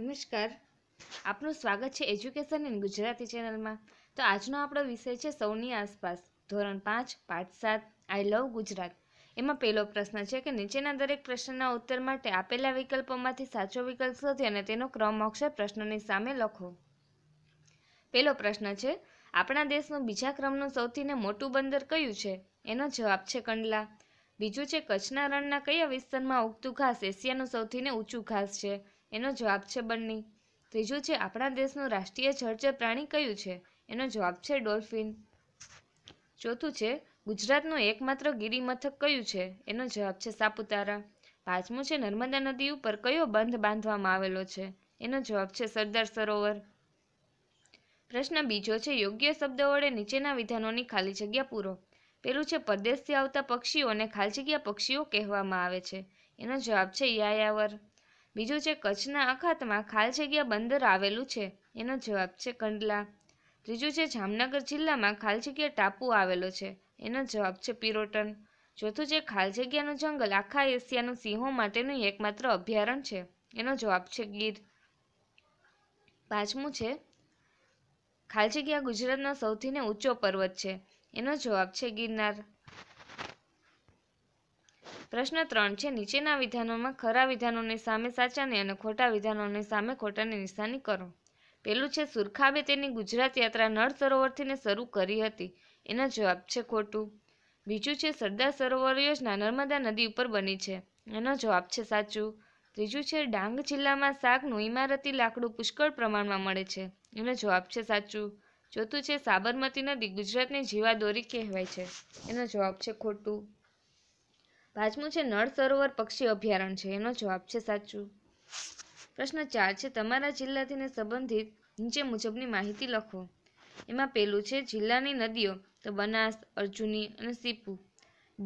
નમસ્કાર આપનું સ્વાગત છે એજ્યુકેશન ઇન ગુજરાતી ચેનલમાં તો આજનો આપણો વિષય છે સૌની આસપાસ ધોરણ પાંચ પાઠ સાત આઈ લવ ગુજરાત એમાં પહેલો પ્રશ્ન છે કે નીચેના દરેક પ્રશ્નના ઉત્તર માટે આપેલા વિકલ્પોમાંથી સાચો વિકલ્પ શોધી અને તેનો ક્રમ અક્ષર પ્રશ્નની સામે લખો પહેલો પ્રશ્ન છે આપણા દેશનું બીજા ક્રમનું સૌથીને મોટું બંદર કયું છે એનો જવાબ છે કંડલા બીજું છે કચ્છના રણના કયા વિસ્તારમાં ઉગતું ઘાસ એશિયાનું સૌથીને ઊંચું ઘાસ છે એનો જવાબ છે બન્ની ત્રીજું છે આપણા દેશનું રાષ્ટ્રીય જળચર પ્રાણી કયું છે એનો જવાબ છે ડોલ્ફિન ચોથું છે ગુજરાતનું એકમાત્ર ગિરિમથક કયું છે એનો જવાબ છે સાપુતારા પાંચમું છે નર્મદા નદી ઉપર કયો બંધ બાંધવામાં આવેલો છે એનો જવાબ છે સરદાર સરોવર પ્રશ્ન બીજો છે યોગ્ય શબ્દ વડે નીચેના વિધાનોની ખાલી જગ્યા પૂરો પેલું છે પરદેશથી આવતા પક્ષીઓને ખાલી જગ્યા પક્ષીઓ કહેવામાં આવે છે એનો જવાબ છે યાયાવર બીજું છે કચ્છના અખાતમાં જગ્યા બંદર આવેલું છે એનો જવાબ છે કંડલા ત્રીજું છે જામનગર જિલ્લામાં ખાલ જગ્યા ટાપુ આવેલો છે એનો જવાબ છે પિરોટન ચોથું છે ખાલ જગ્યાનું જંગલ આખા એશિયાનું સિંહો માટેનું એકમાત્ર અભયારણ્ય છે એનો જવાબ છે ગીર પાંચમું છે ખાલ જગ્યા ગુજરાતનો સૌથી ઊંચો પર્વત છે એનો જવાબ છે ગિરનાર પ્રશ્ન ત્રણ છે નીચેના વિધાનોમાં ખરા વિધાનોની સામે સાચાની અને ખોટા વિધાનોની સામે ખોટાની નિશાની કરો પેલું છે સુરખાબે તેની ગુજરાત યાત્રા નળ સરોવરથીને શરૂ કરી હતી એનો જવાબ છે ખોટું બીજું છે સરદાર સરોવર યોજના નર્મદા નદી ઉપર બની છે એનો જવાબ છે સાચું ત્રીજું છે ડાંગ જિલ્લામાં શાકનું ઇમારતી લાકડું પુષ્કળ પ્રમાણમાં મળે છે એનો જવાબ છે સાચું ચોથું છે સાબરમતી નદી ગુજરાતની જીવાદોરી કહેવાય છે એનો જવાબ છે ખોટું પાંચમું છે નળ સરોવર પક્ષી અભયારણ્ય છે એનો જવાબ છે સાચું પ્રશ્ન ચાર છે તમારા જિલ્લાથીને સંબંધિત નીચે મુજબની માહિતી લખો એમાં પહેલું છે જિલ્લાની નદીઓ તો બનાસ અર્જુની અને સીપુ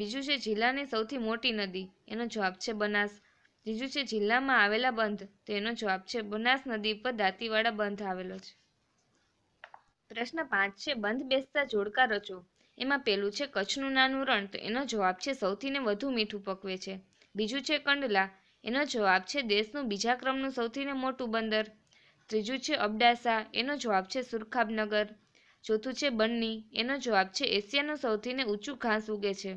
બીજું છે જિલ્લાની સૌથી મોટી નદી એનો જવાબ છે બનાસ ત્રીજું છે જિલ્લામાં આવેલા બંધ તો એનો જવાબ છે બનાસ નદી પર દાંતીવાડા બંધ આવેલો છે પ્રશ્ન પાંચ છે બંધ બેસતા જોડકા રચો એમાં પેલું છે કચ્છનું નાનું રણ તો એનો જવાબ છે સૌથીને વધુ મીઠું પકવે છે બીજું છે કંડલા એનો જવાબ છે દેશનું બીજા ક્રમનું સૌથીને મોટું બંદર ત્રીજું છે અબડાસા એનો જવાબ છે સુરખાબનગર ચોથું છે બન્ની એનો જવાબ છે એશિયાનું સૌથીને ઊંચું ઘાસ ઉગે છે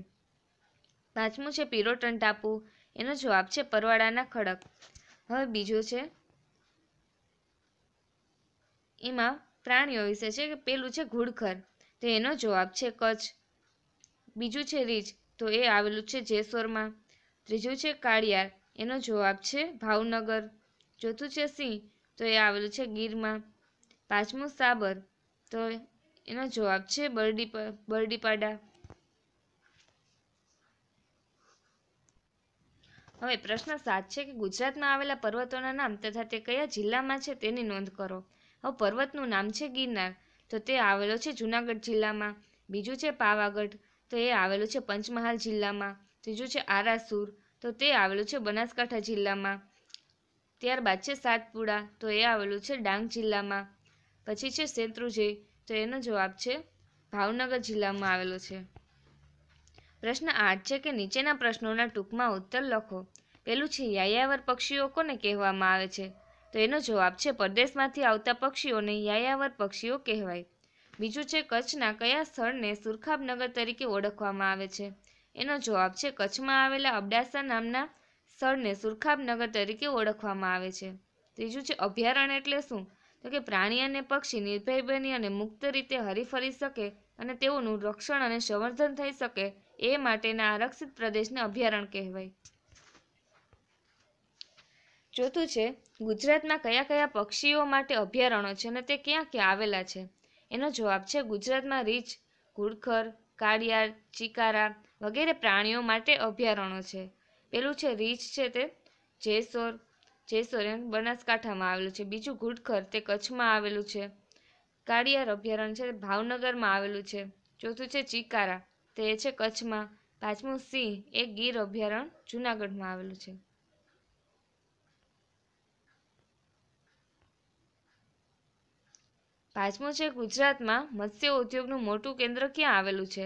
પાંચમું છે પિરોટન ટાપુ એનો જવાબ છે પરવાળાના ખડક હવે બીજો છે એમાં પ્રાણીઓ વિશે છે કે પેલું છે ઘુડખર તો એનો જવાબ છે કચ્છ બીજું છે રીચ તો એ આવેલું છે જેસોરમાં ત્રીજું છે કાળિયાર એનો જવાબ છે ભાવનગર ચોથું છે સિંહ તો એ આવેલું છે ગીરમાં પાંચમું સાબર તો એનો જવાબ છે બરડી બરડીપાડા હવે પ્રશ્ન સાત છે કે ગુજરાતમાં આવેલા પર્વતોના નામ તથા તે કયા જિલ્લામાં છે તેની નોંધ કરો હવે પર્વતનું નામ છે ગિરનાર તો તે આવેલો છે જૂનાગઢ જિલ્લામાં બીજું છે પાવાગઢ તો એ આવેલું છે પંચમહાલ જિલ્લામાં ત્રીજું છે આરાસુર તો તે આવેલું છે બનાસકાંઠા જિલ્લામાં ત્યારબાદ છે સાતપુડા તો એ આવેલું છે ડાંગ જિલ્લામાં પછી છે શેત્રુંજય તો એનો જવાબ છે ભાવનગર જિલ્લામાં આવેલો છે પ્રશ્ન આઠ છે કે નીચેના પ્રશ્નોના ટૂંકમાં ઉત્તર લખો પેલું છે યાયાવર પક્ષીઓ કોને કહેવામાં આવે છે તો એનો જવાબ છે પરદેશમાંથી આવતા પક્ષીઓને યાયાવર પક્ષીઓ કહેવાય બીજું છે કચ્છના કયા સ્થળને સુરખાબ નગર તરીકે ઓળખવામાં આવે છે એનો જવાબ છે કચ્છમાં આવેલા અબડાસા નામના સ્થળને સુરખાબ નગર તરીકે ઓળખવામાં આવે છે ત્રીજું છે અભયારણ્ય એટલે શું તો કે પ્રાણી અને પક્ષી નિર્ભય બની અને મુક્ત રીતે હરીફરી શકે અને તેઓનું રક્ષણ અને સંવર્ધન થઈ શકે એ માટેના આરક્ષિત પ્રદેશને અભયારણ્ય કહેવાય ચોથું છે ગુજરાતમાં કયા કયા પક્ષીઓ માટે અભયારણ્યો છે અને તે ક્યાં ક્યાં આવેલા છે એનો જવાબ છે ગુજરાતમાં રીછ ઘુડખર કાળિયાર ચિકારા વગેરે પ્રાણીઓ માટે અભયારણ્યો છે પેલું છે રીછ છે તે જેસોર જેસોર એમ બનાસકાંઠામાં આવેલું છે બીજું ઘુડખર તે કચ્છમાં આવેલું છે કાળિયાર અભયારણ્ય છે ભાવનગરમાં આવેલું છે ચોથું છે ચિકારા તે છે કચ્છમાં પાંચમું સિંહ એ ગીર અભયારણ્ય જુનાગઢમાં આવેલું છે પાંચમો છે ગુજરાતમાં મત્સ્ય ઉદ્યોગનું મોટું કેન્દ્ર ક્યાં આવેલું છે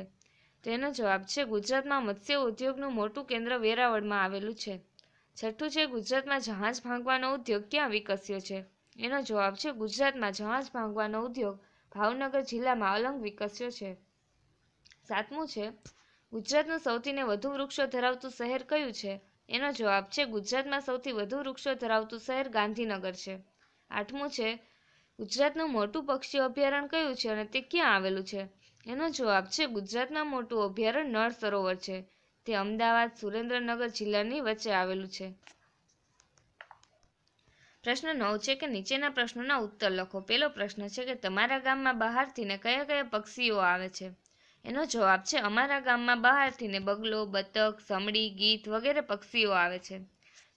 તેનો જવાબ છે ગુજરાતમાં મત્સ્ય ઉદ્યોગનું મોટું કેન્દ્ર વેરાવળમાં આવેલું છે છઠ્ઠું છે ગુજરાતમાં જહાજ ભાંગવાનો ઉદ્યોગ ક્યાં વિકસ્યો છે એનો જવાબ છે ગુજરાતમાં જહાજ ભાંગવાનો ઉદ્યોગ ભાવનગર જિલ્લામાં અલંગ વિકસ્યો છે સાતમું છે ગુજરાતનું સૌથી વધુ વૃક્ષો ધરાવતું શહેર કયું છે એનો જવાબ છે ગુજરાતમાં સૌથી વધુ વૃક્ષો ધરાવતું શહેર ગાંધીનગર છે આઠમું છે ગુજરાતનું મોટું પક્ષી અભયારણ્ય કયું છે અને તે ક્યાં આવેલું છે એનો જવાબ છે ગુજરાતના મોટું અભયારણ્ય નળ સરોવર છે તે અમદાવાદ સુરેન્દ્રનગર જિલ્લાની વચ્ચે આવેલું છે પ્રશ્ન નવ છે કે નીચેના પ્રશ્નોના ઉત્તર લખો પહેલો પ્રશ્ન છે કે તમારા ગામમાં બહારથી ને કયા કયા પક્ષીઓ આવે છે એનો જવાબ છે અમારા ગામમાં બહારથી ને બગલો બતક સમડી ગીત વગેરે પક્ષીઓ આવે છે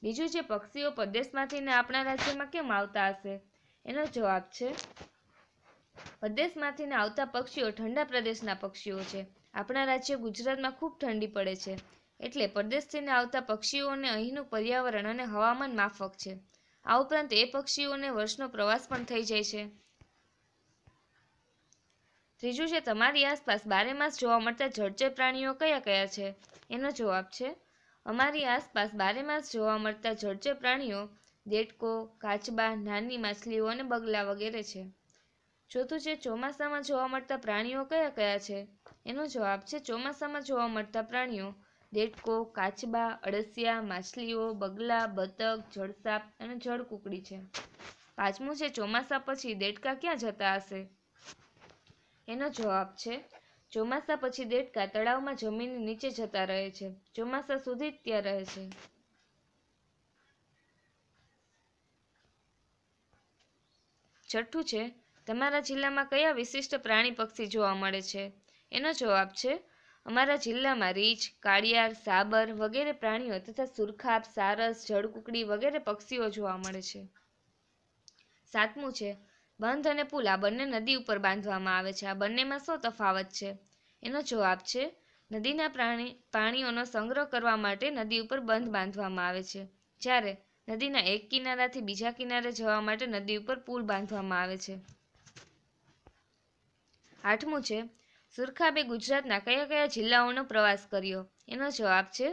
બીજું છે પક્ષીઓ પરદેશમાંથી ને આપણા રાજ્યમાં કેમ આવતા હશે એનો જવાબ છે પ્રદેશમાંથી આવતા પક્ષીઓ ઠંડા પ્રદેશના પક્ષીઓ છે આપણા રાજ્ય ગુજરાતમાં ખૂબ ઠંડી પડે છે એટલે પરદેશથી આવતા પક્ષીઓને અહીંનું પર્યાવરણ અને હવામાન માફક છે આ ઉપરાંત એ પક્ષીઓને વર્ષનો પ્રવાસ પણ થઈ જાય છે ત્રીજું છે તમારી આસપાસ બારે માસ જોવા મળતા જળચર પ્રાણીઓ કયા કયા છે એનો જવાબ છે અમારી આસપાસ બારે માસ જોવા મળતા જળચર પ્રાણીઓ દેડકો કાચબા નાની માછલીઓ અને બગલા વગેરે છે ચોથું છે ચોમાસામાં જોવા મળતા પ્રાણીઓ કયા કયા છે એનો જવાબ છે ચોમાસામાં જોવા મળતા પ્રાણીઓ દેડકો કાચબા અળસિયા માછલીઓ બગલા બતક જળસાપ અને જળકુકડી છે પાંચમું છે ચોમાસા પછી દેડકા ક્યાં જતા હશે એનો જવાબ છે ચોમાસા પછી દેડકા તળાવમાં જમીન નીચે જતા રહે છે ચોમાસા સુધી જ ત્યાં રહે છે છઠ્ઠું છે તમારા જિલ્લામાં કયા વિશિષ્ટ પ્રાણી પક્ષી જોવા મળે છે એનો જવાબ છે અમારા જિલ્લામાં રીંછ કાળિયાર સાબર વગેરે પ્રાણીઓ તથા સુરખાબ સારસ જળકુકડી વગેરે પક્ષીઓ જોવા મળે છે સાતમું છે બંધ અને પુલ આ બંને નદી ઉપર બાંધવામાં આવે છે આ બંનેમાં શું તફાવત છે એનો જવાબ છે નદીના પ્રાણી પાણીઓનો સંગ્રહ કરવા માટે નદી ઉપર બંધ બાંધવામાં આવે છે જ્યારે નદીના એક કિનારાથી બીજા કિનારે જવા માટે નદી ઉપર પુલ બાંધવામાં આવે છે આઠમું છે સુરખાબે ગુજરાતના કયા કયા જિલ્લાઓનો પ્રવાસ કર્યો એનો જવાબ છે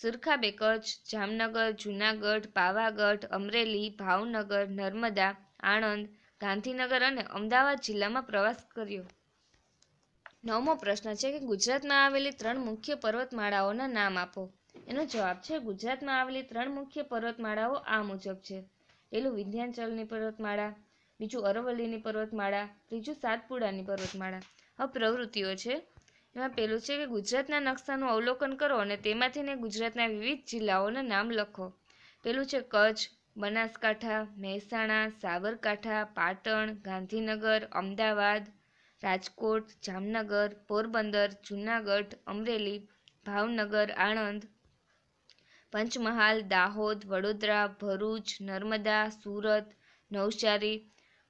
સુરખાબે કચ્છ જામનગર જૂનાગઢ પાવાગઢ અમરેલી ભાવનગર નર્મદા આણંદ ગાંધીનગર અને અમદાવાદ જિલ્લામાં પ્રવાસ કર્યો નવમો પ્રશ્ન છે કે ગુજરાતમાં આવેલી ત્રણ મુખ્ય પર્વતમાળાઓના નામ આપો એનો જવાબ છે ગુજરાતમાં આવેલી ત્રણ મુખ્ય પર્વતમાળાઓ આ મુજબ છે પેલું વિધ્યાંચલની પર્વતમાળા બીજું અરવલ્લીની પર્વતમાળા ત્રીજું સાતપુડાની પર્વતમાળા હવે પ્રવૃત્તિઓ છે એમાં પેલું છે કે ગુજરાતના નકશાનું અવલોકન કરો અને તેમાંથી તેમાંથીને ગુજરાતના વિવિધ જિલ્લાઓના નામ લખો પેલું છે કચ્છ બનાસકાંઠા મહેસાણા સાબરકાંઠા પાટણ ગાંધીનગર અમદાવાદ રાજકોટ જામનગર પોરબંદર જૂનાગઢ અમરેલી ભાવનગર આણંદ પંચમહાલ દાહોદ વડોદરા ભરૂચ નર્મદા સુરત નવસારી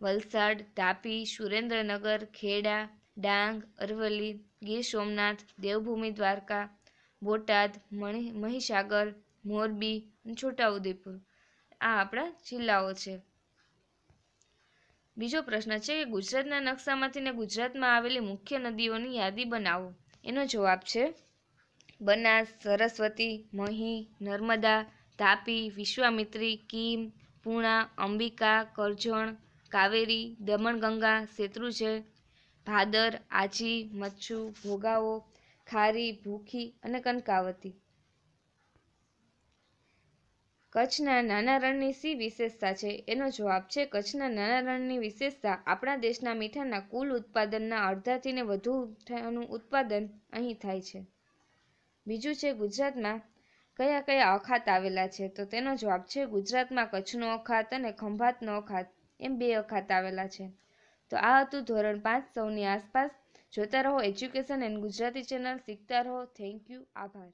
વલસાડ તાપી સુરેન્દ્રનગર ખેડા ડાંગ અરવલ્લી ગીર સોમનાથ દેવભૂમિ દ્વારકા બોટાદ મહીસાગર મોરબી અને છોટાઉદેપુર આ આપણા જિલ્લાઓ છે બીજો પ્રશ્ન છે કે ગુજરાતના નકશામાંથી ને ગુજરાતમાં આવેલી મુખ્ય નદીઓની યાદી બનાવો એનો જવાબ છે બનાસ સરસ્વતી મહી નર્મદા તાપી વિશ્વામિત્રી કિમ પૂણા અંબિકા કરજણ કાવેરી દમણગંગા શેત્રુજય ભાદર આજી મચ્છુ ભોગાવો ખારી ભૂખી અને કનકાવતી કચ્છના નાના રણની સી વિશેષતા છે એનો જવાબ છે કચ્છના નાના રણની વિશેષતા આપણા દેશના મીઠાના કુલ ઉત્પાદનના અડધાથી વધુ મીઠાનું ઉત્પાદન અહીં થાય છે બીજું છે ગુજરાતમાં કયા કયા અખાત આવેલા છે તો તેનો જવાબ છે ગુજરાતમાં કચ્છનો અખાત અને ખંભાતનો અખાત એમ બે અખાત આવેલા છે તો આ હતું ધોરણ પાંચ સૌની આસપાસ જોતા રહો એજ્યુકેશન એન્ડ ગુજરાતી ચેનલ શીખતા રહો થેન્ક યુ આભાર